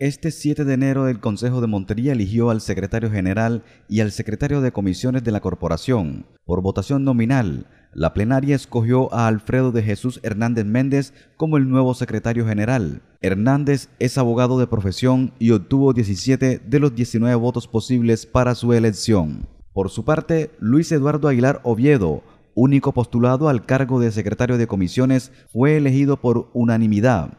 Este 7 de enero el Consejo de Montería eligió al secretario general y al secretario de comisiones de la corporación. Por votación nominal, la plenaria escogió a Alfredo de Jesús Hernández Méndez como el nuevo secretario general. Hernández es abogado de profesión y obtuvo 17 de los 19 votos posibles para su elección. Por su parte, Luis Eduardo Aguilar Oviedo, único postulado al cargo de secretario de comisiones, fue elegido por unanimidad.